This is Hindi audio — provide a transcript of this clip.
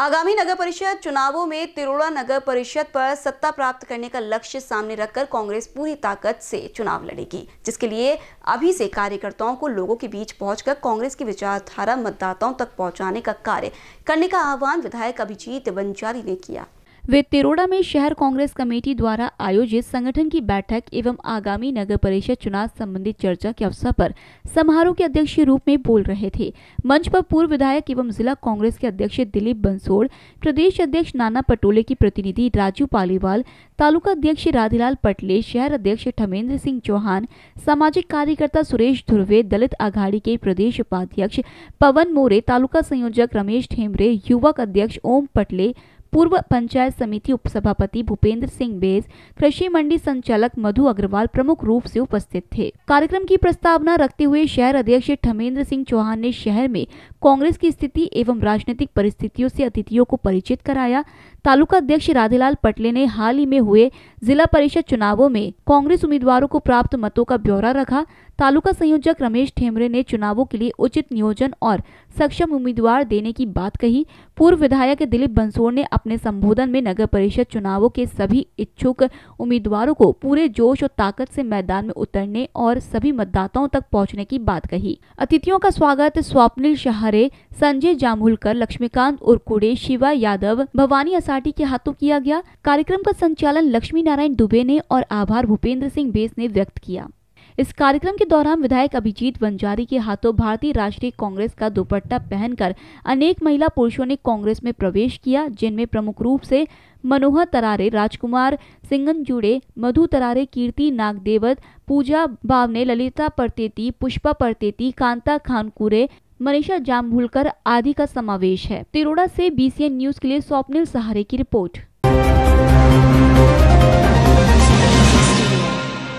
आगामी नगर परिषद चुनावों में तिरोड़ा नगर परिषद पर सत्ता प्राप्त करने का लक्ष्य सामने रखकर कांग्रेस पूरी ताकत से चुनाव लड़ेगी जिसके लिए अभी से कार्यकर्ताओं को लोगों के बीच पहुंचकर कांग्रेस की विचारधारा मतदाताओं तक पहुंचाने का कार्य करने का आह्वान विधायक अभिजीत बंजारी ने किया वे तिरोड़ा में शहर कांग्रेस कमेटी द्वारा आयोजित संगठन की बैठक एवं आगामी नगर परिषद चुनाव संबंधी चर्चा के अवसर पर समारोह के अध्यक्ष रूप में बोल रहे थे मंच पर पूर्व विधायक एवं जिला कांग्रेस के अध्यक्ष दिलीप बंसोड़ प्रदेश अध्यक्ष नाना पटोले की प्रतिनिधि राजू पालीवाल तालुका अध्यक्ष राधेलाल पटले शहर अध्यक्ष ठमेंद्र सिंह चौहान सामाजिक कार्यकर्ता सुरेश ध्रुवे दलित आघाड़ी के प्रदेश उपाध्यक्ष पवन मोरे तालुका संयोजक रमेश ठेमरे युवक अध्यक्ष ओम पटले पूर्व पंचायत समिति उपसभापति भूपेंद्र सिंह बेज कृषि मंडी संचालक मधु अग्रवाल प्रमुख रूप से उपस्थित थे कार्यक्रम की प्रस्तावना रखते हुए शहर अध्यक्ष ठमेंद्र सिंह चौहान ने शहर में कांग्रेस की स्थिति एवं राजनीतिक परिस्थितियों से अतिथियों को परिचित कराया तालुका अध्यक्ष राधेलाल पटले ने हाल ही में हुए जिला परिषद चुनावों में कांग्रेस उम्मीदवारों को प्राप्त मतों का ब्यौरा रखा तालुका संयोजक रमेश ठेमरे ने चुनावों के लिए उचित नियोजन और सक्षम उम्मीदवार देने की बात कही पूर्व विधायक दिलीप बंसोड़ ने अपने संबोधन में नगर परिषद चुनावों के सभी इच्छुक उम्मीदवारों को पूरे जोश और ताकत से मैदान में उतरने और सभी मतदाताओं तक पहुंचने की बात कही अतिथियों का स्वागत स्वप्निल शहरे संजय जामुलकर लक्ष्मीकांत उर्कुड़े शिवा यादव भवानी असाटी के हाथों किया गया कार्यक्रम का संचालन लक्ष्मी नारायण दुबे ने और आभार भूपेंद्र सिंह बेस ने व्यक्त किया इस कार्यक्रम के दौरान विधायक अभिजीत बंजारी के हाथों भारतीय राष्ट्रीय कांग्रेस का दुपट्टा पहनकर अनेक महिला पुरुषों ने कांग्रेस में प्रवेश किया जिनमें प्रमुख रूप से मनोहर तरारे राजकुमार सिंगन जुड़े मधु तरारे कीर्ति नागदेवत पूजा बावने ललिता परतेती पुष्पा परतेती कांता खानकुरे मनीषा जामभुलकर आदि का समावेश है तिरोड़ा से बीसीएन न्यूज के लिए स्वप्निल सहारे की रिपोर्ट